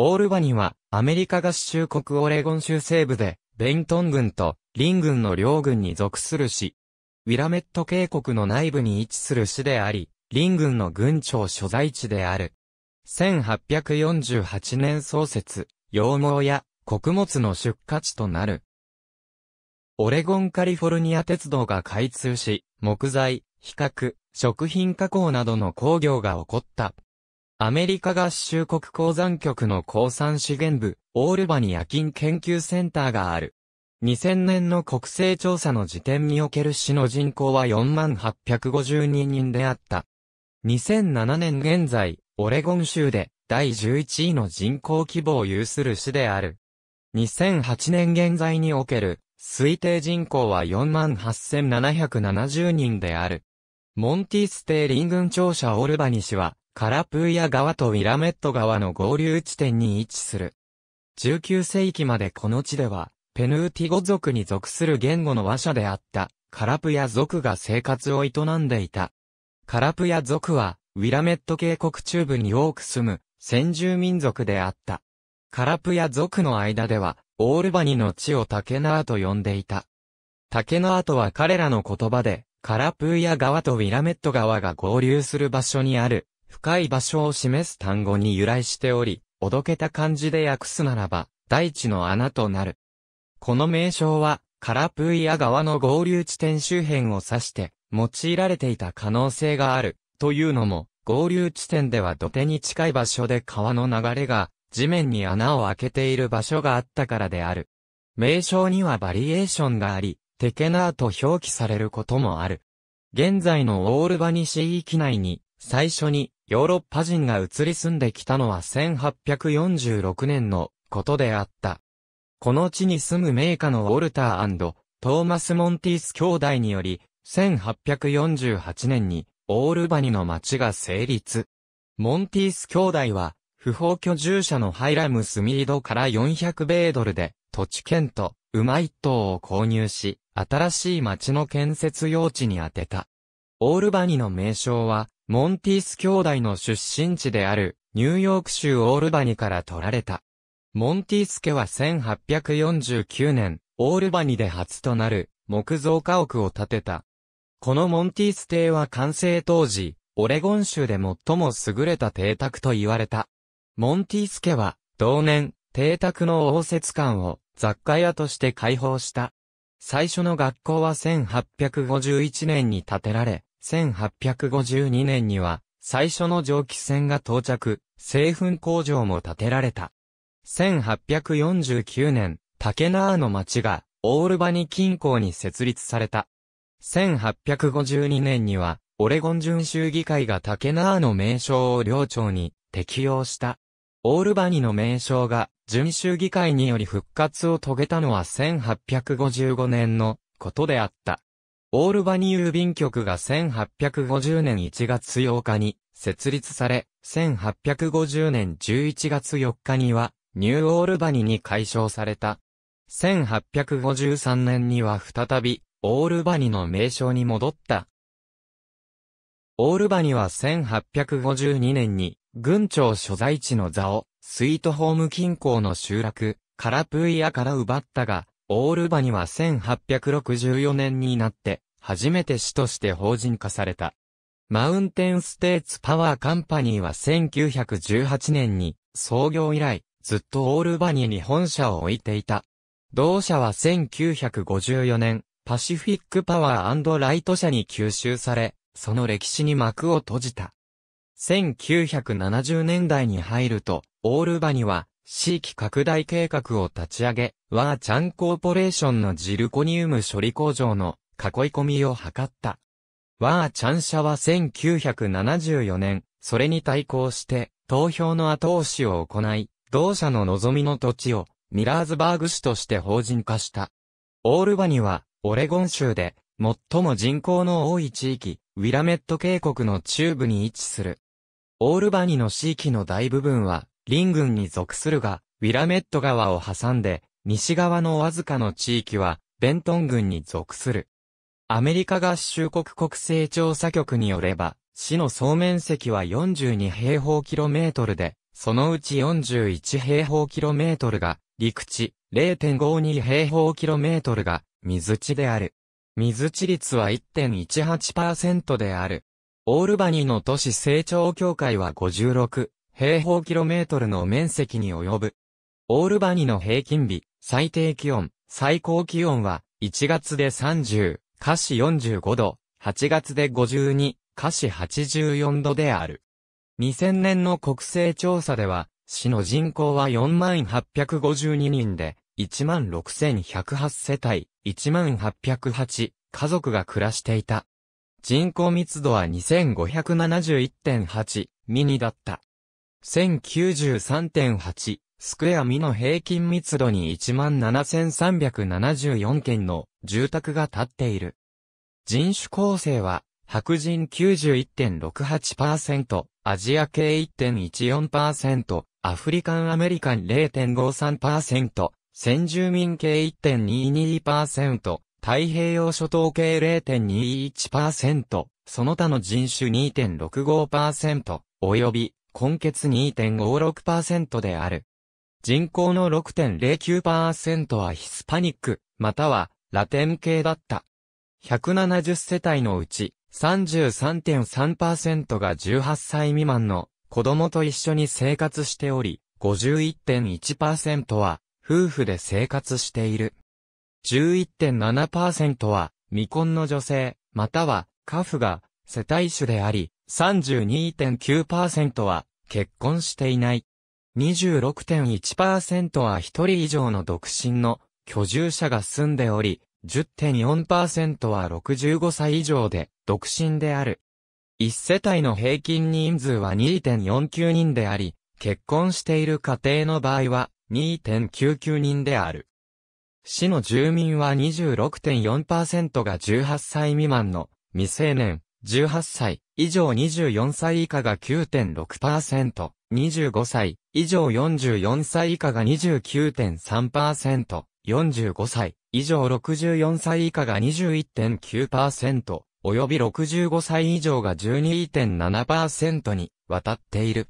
オールバニは、アメリカ合衆国オレゴン州西部で、ベントン軍とリン軍の両軍に属する市。ウィラメット渓谷の内部に位置する市であり、リン郡の郡庁所在地である。1848年創設、羊毛や穀物の出荷地となる。オレゴンカリフォルニア鉄道が開通し、木材、比較、食品加工などの工業が起こった。アメリカ合衆国鉱山局の鉱山資源部、オールバニア金研究センターがある。2000年の国勢調査の時点における市の人口は4852人であった。2007年現在、オレゴン州で第11位の人口規模を有する市である。2008年現在における推定人口は48,770人である。モンティステーリン郡庁舎オルバニ氏はカラプーヤ川とウィラメット川の合流地点に位置する。19世紀までこの地では、ペヌーティ語族に属する言語の話者であった、カラプヤ族が生活を営んでいた。カラプヤ族は、ウィラメット渓谷中部に多く住む、先住民族であった。カラプヤ族の間では、オールバニの地をタケナーと呼んでいた。タケナーとは彼らの言葉で、カラプーヤ川とウィラメット川が合流する場所にある、深い場所を示す単語に由来しており、おどけた漢字で訳すならば、大地の穴となる。この名称は、カラプイア川の合流地点周辺を指して、用いられていた可能性がある、というのも、合流地点では土手に近い場所で川の流れが、地面に穴を開けている場所があったからである。名称にはバリエーションがあり、テケナーと表記されることもある。現在のオールバニ市域内に、最初に、ヨーロッパ人が移り住んできたのは1846年のことであった。この地に住む名家のウォルタートーマス・モンティース兄弟により、1848年にオールバニの町が成立。モンティース兄弟は、不法居住者のハイラム・スミードから400米ドルで、土地券と、馬一頭を購入し、新しい町の建設用地に当てた。オールバニの名称は、モンティース兄弟の出身地である、ニューヨーク州オールバニから取られた。モンティース家は1849年、オールバニで初となる、木造家屋を建てた。このモンティース邸は完成当時、オレゴン州で最も優れた邸宅と言われた。モンティース家は、同年、邸宅の応接館を雑貨屋として開放した。最初の学校は1851年に建てられ、1852年には、最初の蒸気船が到着、製粉工場も建てられた。1849年、竹縄の町が、オールバニ近郊に設立された。1852年には、オレゴン準州議会が竹縄の名称を領庁に適用した。オールバニの名称が準州議会により復活を遂げたのは1855年のことであった。オールバニ郵便局が1850年1月8日に設立され、1850年11月4日にはニューオールバニに解消された。1853年には再びオールバニの名称に戻った。オールバニは1852年に軍庁所在地の座をスイートホーム近郊の集落、カラプイアから奪ったが、オールバニは1864年になって、初めて市として法人化された。マウンテンステーツパワーカンパニーは1918年に創業以来ずっとオールバニーに本社を置いていた。同社は1954年パシフィックパワーライト社に吸収され、その歴史に幕を閉じた。1970年代に入るとオールバニーは地域拡大計画を立ち上げ、ワーチャンコーポレーションのジルコニウム処理工場の囲い込みを図った。ワーチャン社は1974年、それに対抗して、投票の後押しを行い、同社の望みの土地を、ミラーズバーグ市として法人化した。オールバニは、オレゴン州で、最も人口の多い地域、ウィラメット渓谷の中部に位置する。オールバニの地域の大部分は、リン郡に属するが、ウィラメット川を挟んで、西側のわずかの地域は、ベントン郡に属する。アメリカ合衆国国勢調査局によれば、市の総面積は42平方キロメートルで、そのうち41平方キロメートルが陸地、0.52平方キロメートルが水地である。水地率は1.18%である。オールバニーの都市成長協会は56、平方キロメートルの面積に及ぶ。オールバニの平均日、最低気温、最高気温は、1月で30、華氏45度、8月で52、華氏84度である。2000年の国勢調査では、市の人口は4852人で、16108世帯、1万8 0 8家族が暮らしていた。人口密度は2571.8ミニだった。1093.8スクエアミの平均密度に17,374件の住宅が建っている。人種構成は、白人91.68%、アジア系1.14%、アフリカンアメリカン0.53%、先住民系1.22%、太平洋諸島系0.21%、その他の人種2.65%、及び根血2.56%である。人口の6.09%はヒスパニック、またはラテン系だった。170世帯のうち33.3%が18歳未満の子供と一緒に生活しており、51.1%は夫婦で生活している。11.7%は未婚の女性、または家父が世帯主であり、32.9%は結婚していない。26.1%は1人以上の独身の居住者が住んでおり、10.4%は65歳以上で独身である。1世帯の平均人数は2.49人であり、結婚している家庭の場合は2.99人である。市の住民は26.4%が18歳未満の未成年、18歳以上24歳以下が9.6%、25歳以上44歳以下が29.3%、45歳以上64歳以下が21.9%、及び65歳以上が12.7%に渡っている。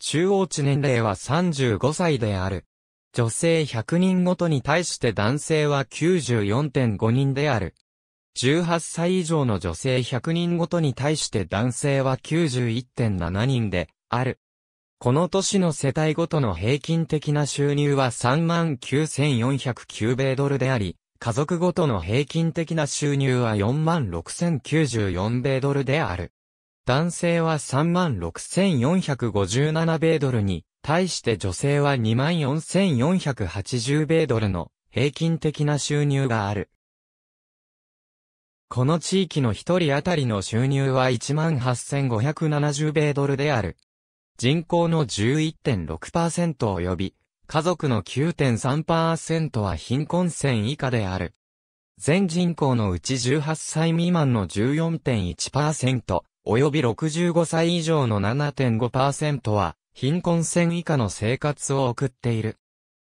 中央値年齢は35歳である。女性100人ごとに対して男性は94.5人である。18歳以上の女性100人ごとに対して男性は91.7人である。この年の世帯ごとの平均的な収入は39,409米ドルであり、家族ごとの平均的な収入は46,094米ドルである。男性は36,457米ドルに、対して女性は24,480米ドルの平均的な収入がある。この地域の一人当たりの収入は18,570米ドルである。人口の11.6%及び、家族の9.3%は貧困線以下である。全人口のうち18歳未満の14.1%、及び65歳以上の7.5%は、貧困線以下の生活を送っている。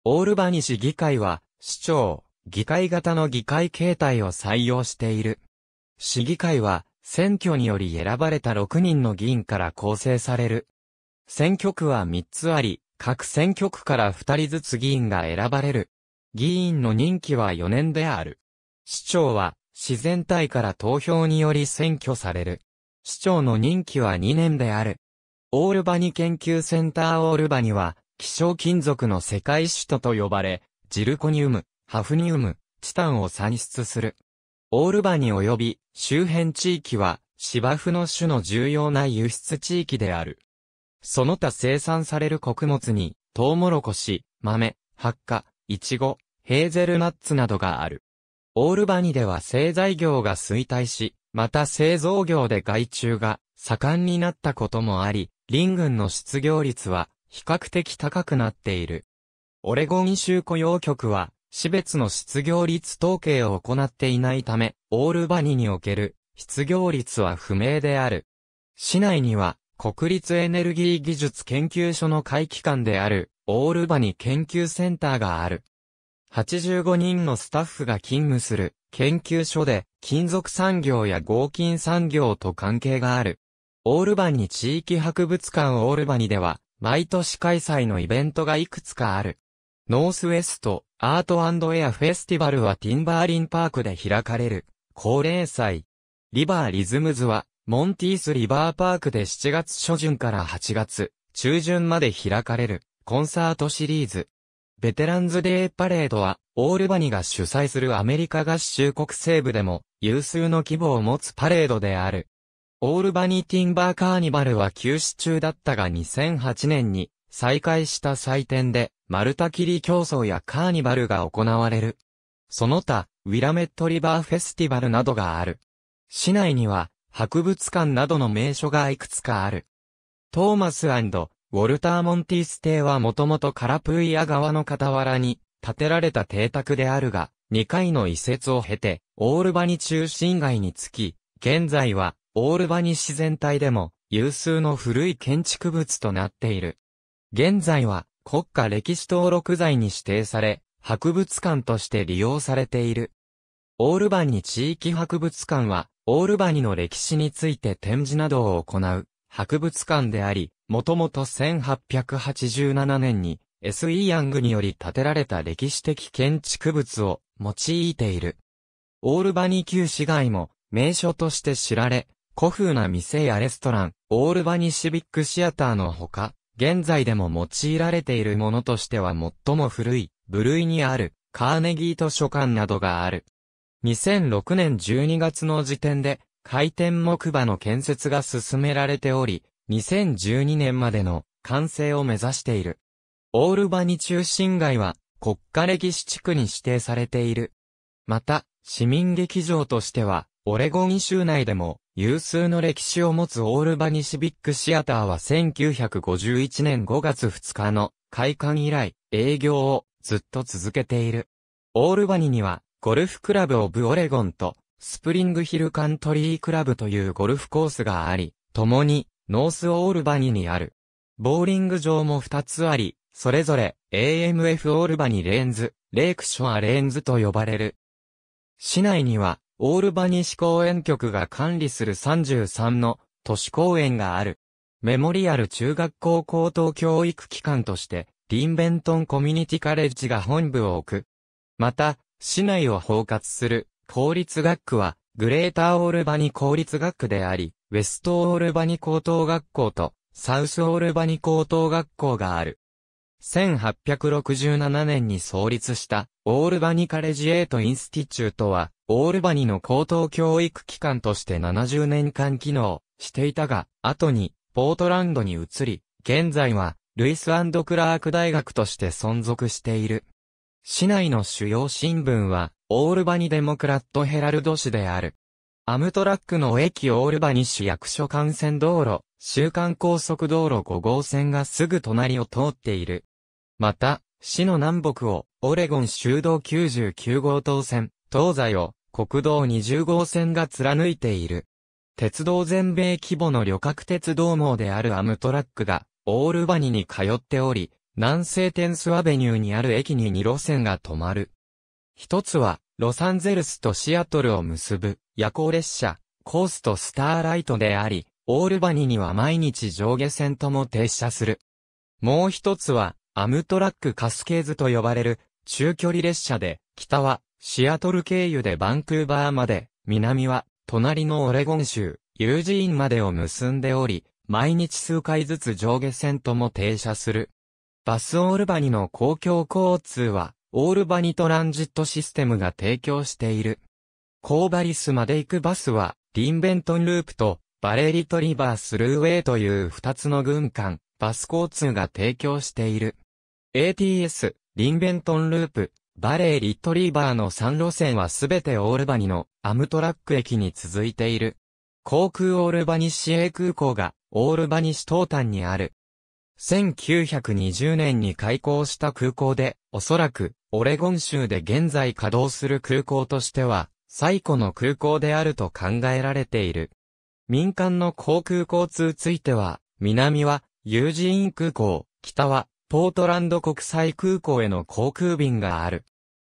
オールバニ市議会は、市長、議会型の議会形態を採用している。市議会は、選挙により選ばれた6人の議員から構成される。選挙区は3つあり、各選挙区から2人ずつ議員が選ばれる。議員の任期は4年である。市長は、自然体から投票により選挙される。市長の任期は2年である。オールバニ研究センターオールバニは、希少金属の世界首都と呼ばれ、ジルコニウム、ハフニウム、チタンを産出する。オールバニ及び周辺地域は芝生の種の重要な輸出地域である。その他生産される穀物にトウモロコシ、豆、発火、イチゴ、ヘーゼルナッツなどがある。オールバニでは製材業が衰退し、また製造業で害虫が盛んになったこともあり、林群の失業率は比較的高くなっている。オレゴン州雇用局は市別の失業率統計を行っていないため、オールバニにおける失業率は不明である。市内には、国立エネルギー技術研究所の会機関である、オールバニ研究センターがある。85人のスタッフが勤務する研究所で、金属産業や合金産業と関係がある。オールバニ地域博物館オールバニでは、毎年開催のイベントがいくつかある。ノースウェスト、アートエアフェスティバルはティンバーリンパークで開かれる、恒例祭。リバーリズムズは、モンティースリバーパークで7月初旬から8月、中旬まで開かれる、コンサートシリーズ。ベテランズデーパレードは、オールバニが主催するアメリカ合衆国西部でも、有数の規模を持つパレードである。オールバニティンバーカーニバルは休止中だったが2008年に再開した祭典で、丸太切り競争やカーニバルが行われる。その他、ウィラメットリバーフェスティバルなどがある。市内には、博物館などの名所がいくつかある。トーマスウォルター・モンティス邸はもともとカラプイア川の傍らに建てられた邸宅であるが、2階の移設を経て、オールバニ中心街に着き、現在はオールバニ自然体でも有数の古い建築物となっている。現在は国家歴史登録財に指定され、博物館として利用されている。オールバニ地域博物館は、オールバニの歴史について展示などを行う博物館であり、もともと1887年に S.E. ヤングにより建てられた歴史的建築物を用いている。オールバニ旧市街も名所として知られ、古風な店やレストラン、オールバニシビックシアターのほか、現在でも用いられているものとしては最も古い部類にあるカーネギー図書館などがある。2006年12月の時点で回転木馬の建設が進められており、2012年までの完成を目指している。オールバニ中心街は国家歴史地区に指定されている。また、市民劇場としては、オレゴン州内でも有数の歴史を持つオールバニシビックシアターは1951年5月2日の開館以来営業をずっと続けている。オールバニにはゴルフクラブオブオレゴンとスプリングヒルカントリークラブというゴルフコースがあり、共にノースオールバニにある。ボーリング場も2つあり、それぞれ AMF オールバニレーンズ、レイクショアレーンズと呼ばれる。市内にはオールバニ市公園局が管理する33の都市公園がある。メモリアル中学校高等教育機関として、リンベントンコミュニティカレッジが本部を置く。また、市内を包括する公立学区は、グレーターオールバニ公立学区であり、ウェストオールバニ高等学校と、サウスオールバニ高等学校がある。1867年に創立した、オールバニカレジエイトインスティチュートは、オールバニの高等教育機関として70年間機能していたが、後にポートランドに移り、現在はルイスクラーク大学として存続している。市内の主要新聞は、オールバニデモクラットヘラルド市である。アムトラックの駅オールバニ市役所幹線道路、週間高速道路5号線がすぐ隣を通っている。また、市の南北を、オレゴン州道99号東線、東西を国道20号線が貫いている。鉄道全米規模の旅客鉄道網であるアムトラックが、オールバニに通っており、南西テンスアベニューにある駅に2路線が止まる。一つは、ロサンゼルスとシアトルを結ぶ夜行列車、コースとスターライトであり、オールバニには毎日上下線とも停車する。もう一つは、アムトラックカスケーズと呼ばれる中距離列車で、北はシアトル経由でバンクーバーまで、南は、隣のオレゴン州、ユージーンまでを結んでおり、毎日数回ずつ上下線とも停車する。バスオールバニの公共交通は、オールバニトランジットシステムが提供している。コーバリスまで行くバスは、リンベントンループと、バレリトリバースルーウェイという二つの軍艦、バス交通が提供している。ATS、リンベントンループ、バレーリトリーバーの3路線はすべてオールバニのアムトラック駅に続いている。航空オールバニ市営空港がオールバニ市東端にある。1920年に開港した空港で、おそらくオレゴン州で現在稼働する空港としては最古の空港であると考えられている。民間の航空交通ついては、南はユージーン空港、北はポートランド国際空港への航空便がある。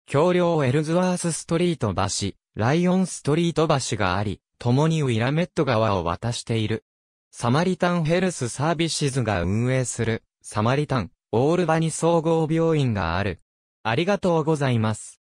橋梁エルズワースストリート橋、ライオンストリート橋があり、共にウィラメット川を渡している。サマリタンヘルスサービシズが運営する、サマリタン、オールバニ総合病院がある。ありがとうございます。